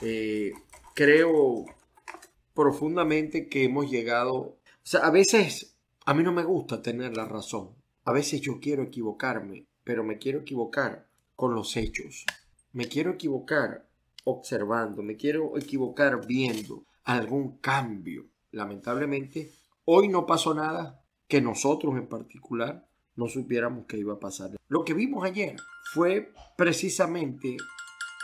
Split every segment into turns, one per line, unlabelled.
Eh, creo profundamente que hemos llegado... O sea, a veces a mí no me gusta tener la razón. A veces yo quiero equivocarme, pero me quiero equivocar con los hechos. Me quiero equivocar observando, me quiero equivocar viendo algún cambio. Lamentablemente, hoy no pasó nada que nosotros en particular no supiéramos que iba a pasar. Lo que vimos ayer fue precisamente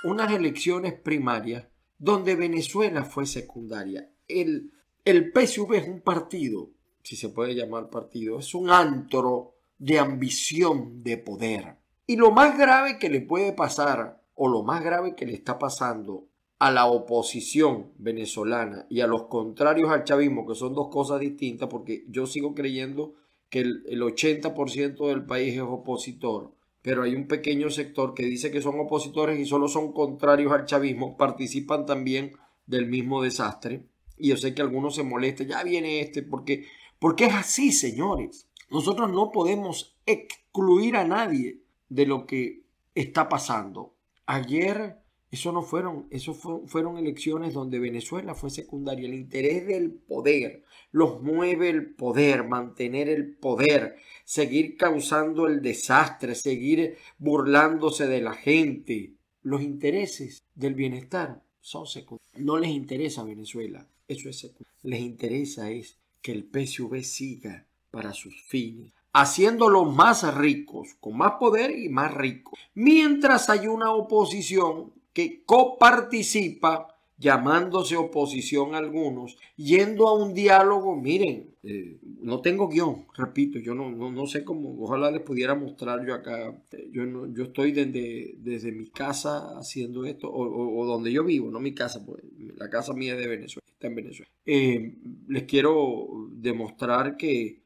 unas elecciones primarias donde Venezuela fue secundaria. El, el PSV es un partido, si se puede llamar partido, es un antro de ambición de poder. Y lo más grave que le puede pasar, o lo más grave que le está pasando a la oposición venezolana y a los contrarios al chavismo, que son dos cosas distintas, porque yo sigo creyendo que el, el 80% del país es opositor, pero hay un pequeño sector que dice que son opositores y solo son contrarios al chavismo, participan también del mismo desastre. Y yo sé que algunos se molestan, ya viene este, porque, porque es así, señores. Nosotros no podemos excluir a nadie de lo que está pasando. Ayer eso no fueron, eso fueron elecciones donde Venezuela fue secundaria. El interés del poder, los mueve el poder, mantener el poder, seguir causando el desastre, seguir burlándose de la gente. Los intereses del bienestar son secundarios. No les interesa a Venezuela, eso es secundario. Les interesa es que el PSV siga para sus fines, haciéndolos más ricos, con más poder y más ricos. Mientras hay una oposición que coparticipa, llamándose oposición a algunos, yendo a un diálogo, miren, eh, no tengo guión, repito, yo no, no, sé cómo, ojalá les pudiera mostrar yo acá, eh, yo, no, yo estoy desde, desde mi casa haciendo esto, o, donde yo vivo, no mi casa, pues, la casa mía es de Venezuela, está en Venezuela. Eh, les quiero demostrar que,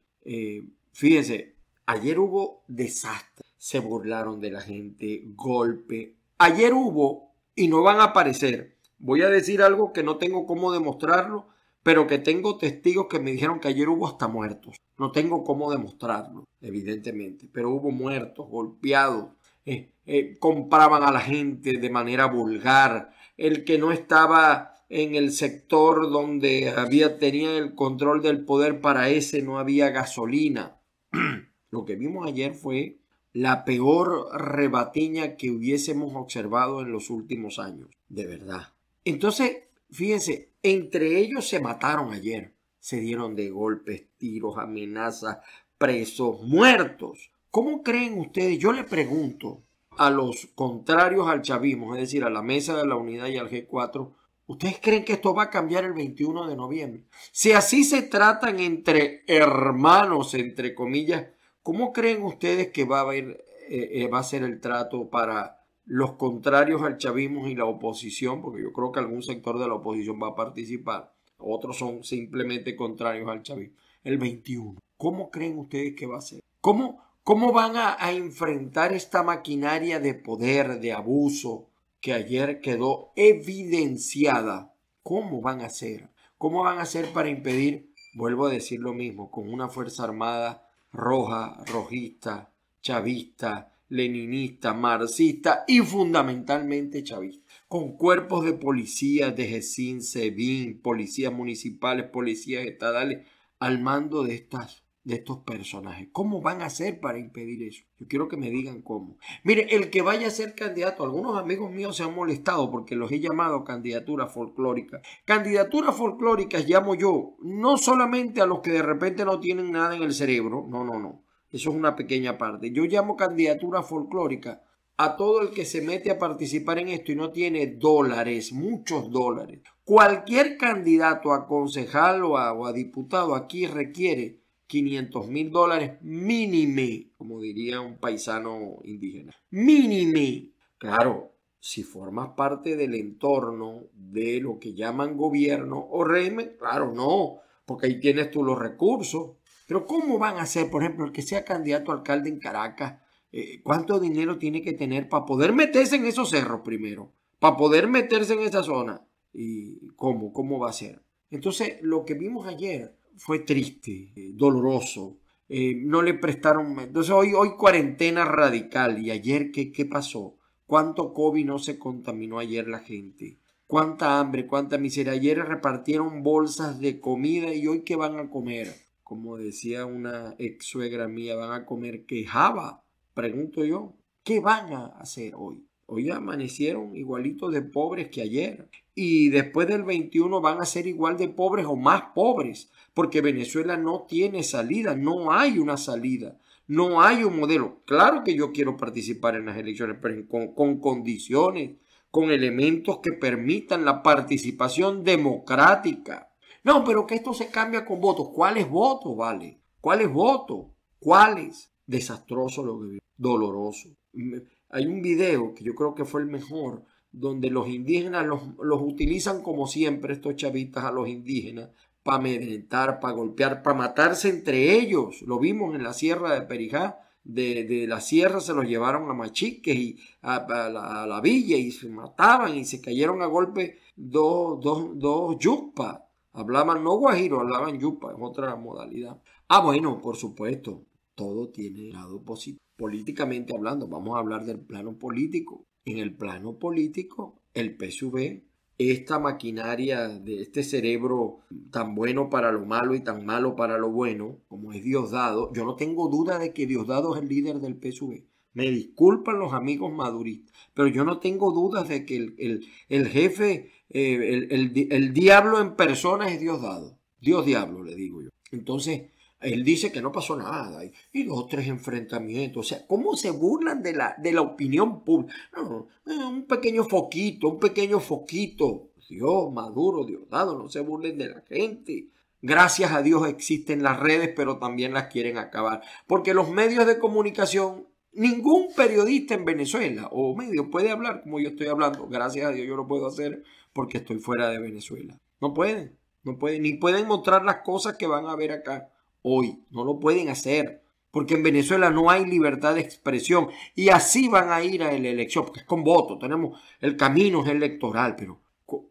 fíjense, ayer hubo desastre, se burlaron de la gente, golpe, ayer hubo y no van a aparecer. Voy a decir algo que no tengo cómo demostrarlo, pero que tengo testigos que me dijeron que ayer hubo hasta muertos. No tengo cómo demostrarlo, evidentemente, pero hubo muertos, golpeados, eh, eh, compraban a la gente de manera vulgar. El que no estaba en el sector donde había, tenía el control del poder para ese no había gasolina. Lo que vimos ayer fue la peor rebatiña que hubiésemos observado en los últimos años, de verdad. Entonces, fíjense, entre ellos se mataron ayer, se dieron de golpes, tiros, amenazas, presos, muertos. ¿Cómo creen ustedes? Yo le pregunto a los contrarios al chavismo, es decir, a la mesa de la unidad y al G4, ¿ustedes creen que esto va a cambiar el 21 de noviembre? Si así se tratan entre hermanos, entre comillas, ¿Cómo creen ustedes que eh, eh, va a, ser el trato para los contrarios al chavismo y la oposición? Porque yo creo que algún sector de la oposición va a participar, otros son simplemente contrarios al chavismo. El 21. ¿Cómo creen ustedes que va a ser? ¿Cómo, cómo van a, a enfrentar esta maquinaria de poder, de abuso, que ayer quedó evidenciada? ¿Cómo van a hacer? ¿Cómo van a hacer para impedir, vuelvo a decir lo mismo, con una Fuerza Armada roja, rojista, chavista, leninista, marxista y fundamentalmente chavista, con cuerpos de policías de GESIN, SEBIN, policías municipales, policías estatales, al mando de estas de estos personajes. ¿Cómo van a hacer para impedir eso? Yo quiero que me digan cómo. Mire, el que vaya a ser candidato, algunos amigos míos se han molestado porque los he llamado candidatura folclórica Candidaturas folclóricas llamo yo, no solamente a los que de repente no tienen nada en el cerebro, no, no, no. Eso es una pequeña parte. Yo llamo candidatura folclórica a todo el que se mete a participar en esto y no tiene dólares, muchos dólares. Cualquier candidato a concejal o a diputado aquí requiere 500 mil dólares mínime, como diría un paisano indígena. Mínime. Claro, si formas parte del entorno de lo que llaman gobierno o régimen, claro, no, porque ahí tienes tú los recursos. Pero ¿cómo van a ser, por ejemplo, el que sea candidato a alcalde en Caracas? Eh, ¿Cuánto dinero tiene que tener para poder meterse en esos cerros primero? Para poder meterse en esa zona. ¿Y cómo? ¿Cómo va a ser? Entonces, lo que vimos ayer fue triste, eh, doloroso. Eh, no le prestaron. Entonces, hoy, hoy cuarentena radical. ¿Y ayer qué, qué pasó? ¿Cuánto COVID no se contaminó ayer la gente? ¿Cuánta hambre, cuánta miseria? Ayer repartieron bolsas de comida y hoy qué van a comer? Como decía una ex suegra mía, van a comer quejaba. Pregunto yo, ¿qué van a hacer hoy? Hoy amanecieron igualitos de pobres que ayer. Y después del 21 van a ser igual de pobres o más pobres, porque Venezuela no tiene salida, no hay una salida, no hay un modelo. Claro que yo quiero participar en las elecciones, pero con, condiciones, con elementos que permitan la participación democrática. No, pero que esto se cambia con votos. es votos, vale? ¿Cuáles votos? ¿Cuáles? Desastroso lo que doloroso. Hay un video que yo creo que fue el mejor, donde los indígenas los, utilizan como siempre estos chavistas a los indígenas para amedrentar, para golpear, para matarse entre ellos. Lo vimos en la sierra de Perijá. De, la sierra se los llevaron a Machiques y a, la, villa y se mataban y se cayeron a golpe dos, dos, Hablaban no guajiro, hablaban yupa, es otra modalidad. Ah, bueno, por supuesto, todo tiene lado positivo políticamente hablando, vamos a hablar del plano político. En el plano político, el PSV, esta maquinaria de este cerebro tan bueno para lo malo y tan malo para lo bueno, como es Diosdado, yo no tengo duda de que Diosdado es el líder del PSV. Me disculpan los amigos maduristas, pero yo no tengo dudas de que el, el, jefe, eh, el, el diablo en persona es Diosdado. Dios diablo, le digo yo. Entonces, él dice que no pasó nada. Y, los tres enfrentamientos. O sea, ¿cómo se burlan de la, de la opinión pública? Eh, un pequeño foquito, un pequeño foquito. Dios, Maduro, dado. no se burlen de la gente. Gracias a Dios existen las redes, pero también las quieren acabar. Porque los medios de comunicación, ningún periodista en Venezuela o medio puede hablar como yo estoy hablando. Gracias a Dios yo lo puedo hacer porque estoy fuera de Venezuela. No pueden, no pueden, ni pueden mostrar las cosas que van a ver acá hoy. No lo pueden hacer. Porque en Venezuela no hay libertad de expresión. Y así van a ir a la elección. Porque es con voto. Tenemos el camino es electoral. Pero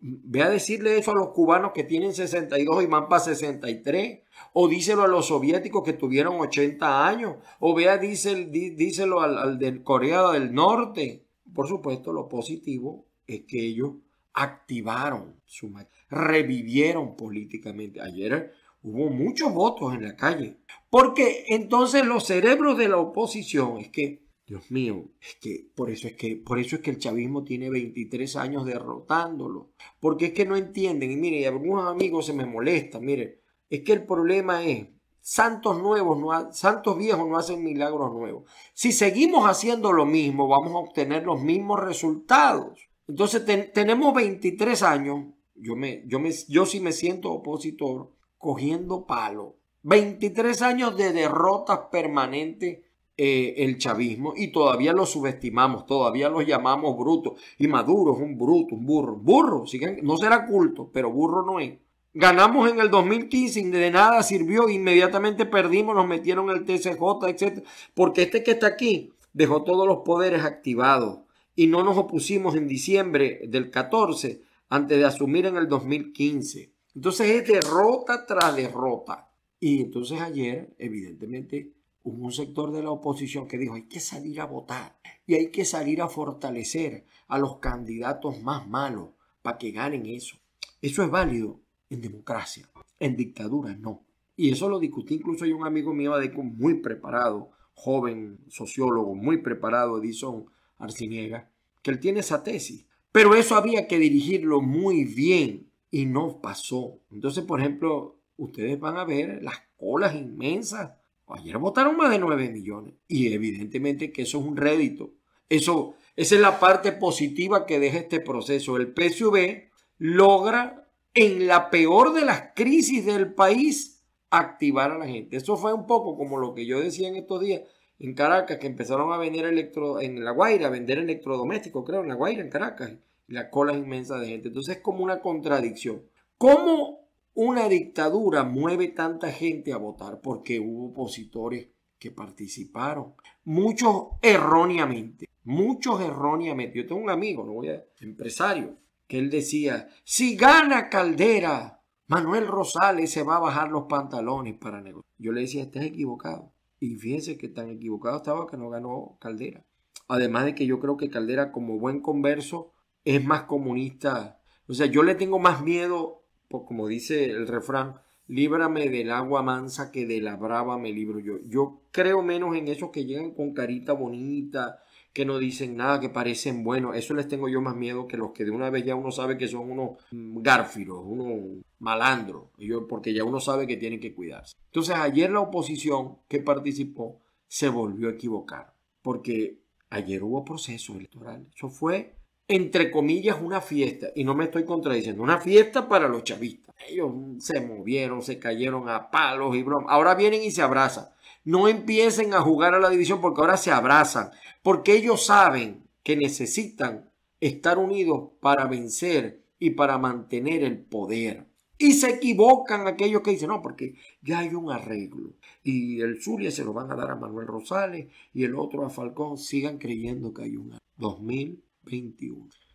vea decirle eso a los cubanos que tienen 62 y van para 63, o díselo a los soviéticos que tuvieron 80 años, o vea, díselo, al, al Corea del Norte. Por supuesto, lo positivo es que ellos activaron su revivieron políticamente. Ayer hubo muchos votos en la calle. Porque entonces los cerebros de la oposición es que, Dios mío, es que por eso es que, por eso es que el chavismo tiene 23 años derrotándolo. Porque es que no entienden. Y mire, algunos amigos se me molestan, mire, es que el problema es, santos nuevos, no santos viejos no hacen milagros nuevos. Si seguimos haciendo lo mismo, vamos a obtener los mismos resultados. Entonces tenemos 23 años, yo, me, yo, me, yo sí me siento opositor, cogiendo palo. 23 años de derrotas permanentes eh, el chavismo y todavía lo subestimamos, todavía los llamamos brutos. Y Maduro es un bruto, un burro. Burro, no será culto, pero burro no es. Ganamos en el 2015 y de nada sirvió, inmediatamente perdimos, nos metieron el TCJ, etc. Porque este que está aquí dejó todos los poderes activados y no nos opusimos en diciembre del 14 antes de asumir en el 2015. Entonces es derrota tras derrota. Y entonces ayer, evidentemente, hubo un sector de la oposición que dijo, hay que salir a votar y hay que salir a fortalecer a los candidatos más malos para que ganen eso. Eso es válido en democracia, en dictadura no. Y eso lo discutí incluso hay un amigo mío muy preparado, joven sociólogo, muy preparado, Edison Arciniega, que él tiene esa tesis. Pero eso había que dirigirlo muy bien y no pasó. Entonces, por ejemplo, ustedes van a ver las colas inmensas. Ayer votaron más de 9 millones y evidentemente que eso es un rédito. Eso, esa es la parte positiva que deja este proceso. El PSV logra en la peor de las crisis del país activar a la gente. Eso fue un poco como lo que yo decía en estos días en Caracas, que empezaron a vender electro, en La Guaira, a vender electrodomésticos, creo, en La Guaira, en Caracas la cola es inmensa de gente. Entonces es como una contradicción. ¿Cómo una dictadura mueve tanta gente a votar? Porque hubo opositores que participaron. Muchos erróneamente. Muchos erróneamente. Yo tengo un amigo, no empresario, que él decía, si gana Caldera, Manuel Rosales se va a bajar los pantalones para negociar. Yo le decía, estás equivocado. Y fíjense que tan equivocado estaba que no ganó Caldera. Además de que yo creo que Caldera, como buen converso, es más comunista. O sea, yo le tengo más miedo, como dice el refrán, líbrame del agua mansa que de la brava me libro yo. Yo creo menos en esos que llegan con carita bonita, que no dicen nada, que parecen buenos. Eso les tengo yo más miedo que los que de una vez ya uno sabe que son unos mm, gárfiros, unos malandros, porque ya uno sabe que tienen que cuidarse. Entonces ayer la oposición que participó se volvió a equivocar, porque ayer hubo proceso electoral. Eso fue entre comillas, una fiesta, y no me estoy contradiciendo, una fiesta para los chavistas. Ellos se movieron, se cayeron a palos y bromas. Ahora vienen y se abrazan. No empiecen a jugar a la división porque ahora se abrazan, porque ellos saben que necesitan estar unidos para vencer y para mantener el poder. Y se equivocan aquellos que dicen, no, porque ya hay un arreglo. Y el Zulia se lo van a dar a Manuel Rosales y el otro a Falcón. Sigan creyendo que hay un arreglo. 2000 21.